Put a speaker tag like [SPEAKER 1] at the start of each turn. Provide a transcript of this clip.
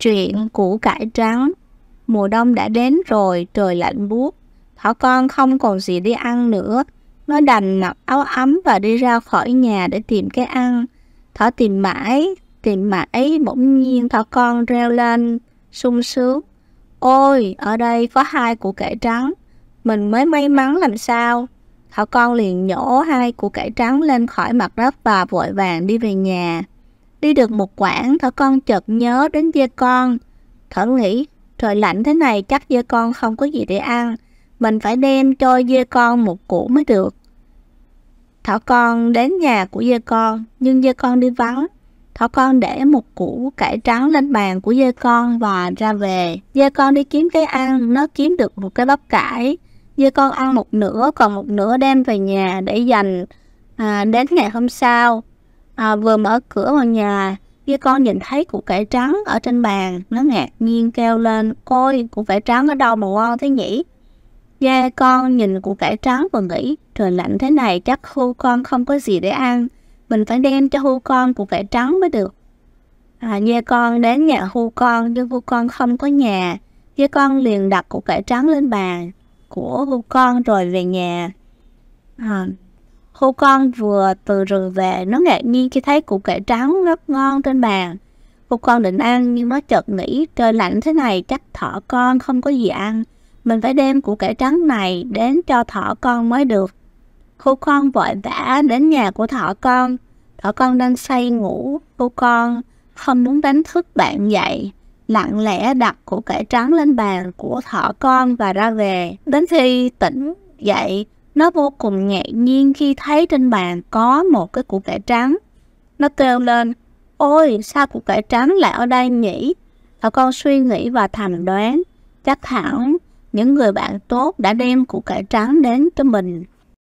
[SPEAKER 1] Chuyện củ cải trắng Mùa đông đã đến rồi, trời lạnh buốt. Thỏ con không còn gì đi ăn nữa. Nó đành mặc áo ấm và đi ra khỏi nhà để tìm cái ăn. Thỏ tìm mãi, tìm mãi, bỗng nhiên thỏ con reo lên, sung sướng. Ôi, ở đây có hai củ cải trắng. Mình mới may mắn làm sao? Thỏ con liền nhổ hai củ cải trắng lên khỏi mặt đất và vội vàng đi về nhà. Đi được một quãng, thỏ con chợt nhớ đến dê con. Thỏ nghĩ, trời lạnh thế này chắc dê con không có gì để ăn. Mình phải đem cho dê con một củ mới được. Thỏ con đến nhà của dê con, nhưng dê con đi vắng. Thỏ con để một củ cải trắng lên bàn của dê con và ra về. Dê con đi kiếm cái ăn, nó kiếm được một cái bắp cải. Dê con ăn một nửa, còn một nửa đem về nhà để dành à, đến ngày hôm sau à, vừa mở cửa vào nhà kia con nhìn thấy củ cải trắng ở trên bàn nó ngạc nhiên kêu lên coi củ cải trắng ở đâu mà ngon thế nhỉ da con nhìn củ cải trắng và nghĩ trời lạnh thế này chắc hưu con không có gì để ăn mình phải đem cho hưu con củ cải trắng mới được à, da con đến nhà hưu con nhưng hưu con không có nhà da con liền đặt củ cải trắng lên bàn của hưu con rồi về nhà à, Hô con vừa từ rừng về, nó ngạc nhiên khi thấy củ cải trắng rất ngon trên bàn. Cô con định ăn nhưng mới chợt nghĩ trời lạnh thế này chắc thỏ con không có gì ăn. Mình phải đem củ cải trắng này đến cho thỏ con mới được. Cô con vội vã đến nhà của thỏ con. Thỏ con đang say ngủ. Cô con không muốn đánh thức bạn dậy. Lặng lẽ đặt củ cải trắng lên bàn của thỏ con và ra về. Đến khi tỉnh dậy, nó vô cùng ngạc nhiên khi thấy trên bàn có một cái củ cải trắng. Nó kêu lên, ôi sao củ cải trắng lại ở đây nhỉ? Và con suy nghĩ và thầm đoán, chắc hẳn những người bạn tốt đã đem củ cải trắng đến cho mình